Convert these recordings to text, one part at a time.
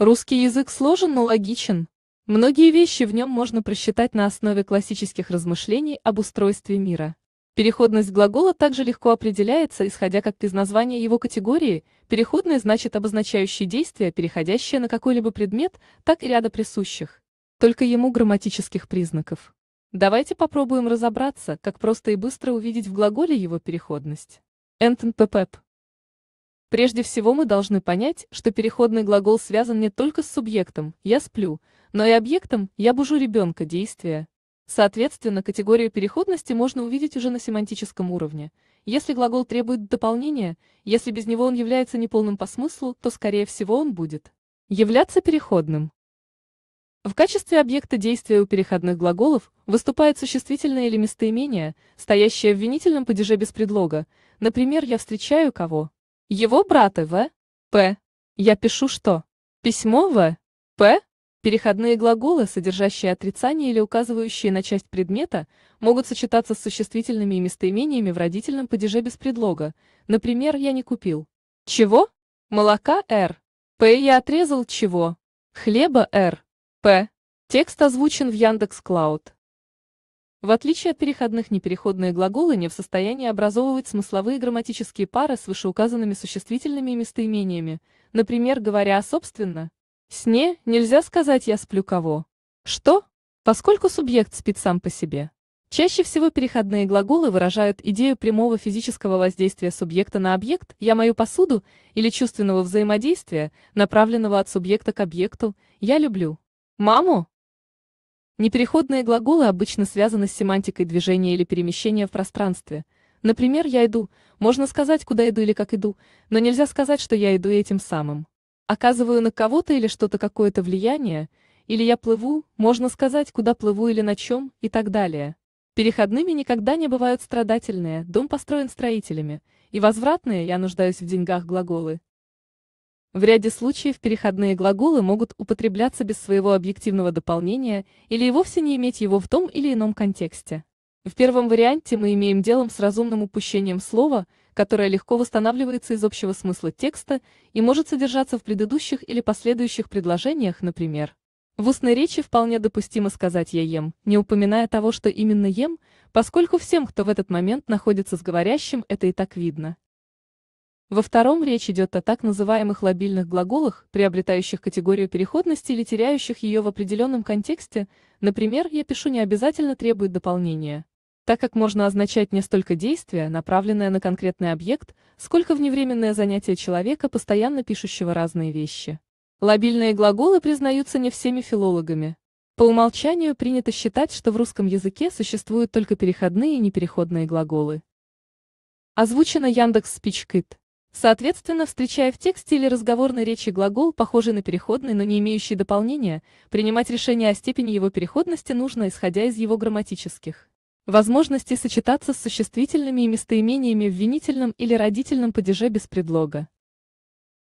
Русский язык сложен, но логичен. Многие вещи в нем можно просчитать на основе классических размышлений об устройстве мира. Переходность глагола также легко определяется, исходя как из названия его категории, переходное значит обозначающее действие, переходящее на какой-либо предмет, так и ряда присущих, только ему грамматических признаков. Давайте попробуем разобраться, как просто и быстро увидеть в глаголе его переходность. Энтон Пепеп. Прежде всего мы должны понять, что переходный глагол связан не только с субъектом «я сплю», но и объектом «я бужу ребенка» действия. Соответственно, категорию переходности можно увидеть уже на семантическом уровне. Если глагол требует дополнения, если без него он является неполным по смыслу, то, скорее всего, он будет являться переходным. В качестве объекта действия у переходных глаголов выступает существительное или местоимение, стоящее в винительном падеже без предлога. Например, «я встречаю кого». Его брат В. П. Я пишу что? Письмо В. П. Переходные глаголы, содержащие отрицание или указывающие на часть предмета, могут сочетаться с существительными и местоимениями в родительном падеже без предлога. Например, «я не купил». Чего? Молока Р. П. Я отрезал чего? Хлеба Р. П. Текст озвучен в Яндекс Клауд. В отличие от переходных непереходные глаголы не в состоянии образовывать смысловые грамматические пары с вышеуказанными существительными и местоимениями. Например, говоря о собственно, «сне» нельзя сказать «я сплю кого». Что? Поскольку субъект спит сам по себе. Чаще всего переходные глаголы выражают идею прямого физического воздействия субъекта на объект «я мою посуду» или чувственного взаимодействия, направленного от субъекта к объекту «я люблю». Маму? Непереходные глаголы обычно связаны с семантикой движения или перемещения в пространстве. Например, «я иду», можно сказать, куда иду или как иду, но нельзя сказать, что я иду этим самым. Оказываю на кого-то или что-то какое-то влияние, или я плыву, можно сказать, куда плыву или на чем, и так далее. Переходными никогда не бывают страдательные, дом построен строителями, и возвратные, я нуждаюсь в деньгах глаголы, в ряде случаев переходные глаголы могут употребляться без своего объективного дополнения или и вовсе не иметь его в том или ином контексте. В первом варианте мы имеем делом с разумным упущением слова, которое легко восстанавливается из общего смысла текста и может содержаться в предыдущих или последующих предложениях, например. В устной речи вполне допустимо сказать «я ем», не упоминая того, что именно ем, поскольку всем, кто в этот момент находится с говорящим, это и так видно. Во втором речь идет о так называемых лобильных глаголах, приобретающих категорию переходности или теряющих ее в определенном контексте, например, «я пишу» не обязательно требует дополнения, так как можно означать не столько действие, направленное на конкретный объект, сколько вневременное занятие человека, постоянно пишущего разные вещи. Лобильные глаголы признаются не всеми филологами. По умолчанию принято считать, что в русском языке существуют только переходные и непереходные глаголы. Озвучено Яндекс.Спичкит. Соответственно, встречая в тексте или разговорной речи глагол, похожий на переходный, но не имеющий дополнения, принимать решение о степени его переходности нужно, исходя из его грамматических возможностей сочетаться с существительными и местоимениями в винительном или родительном падеже без предлога.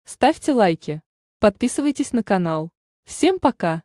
Ставьте лайки. Подписывайтесь на канал. Всем пока!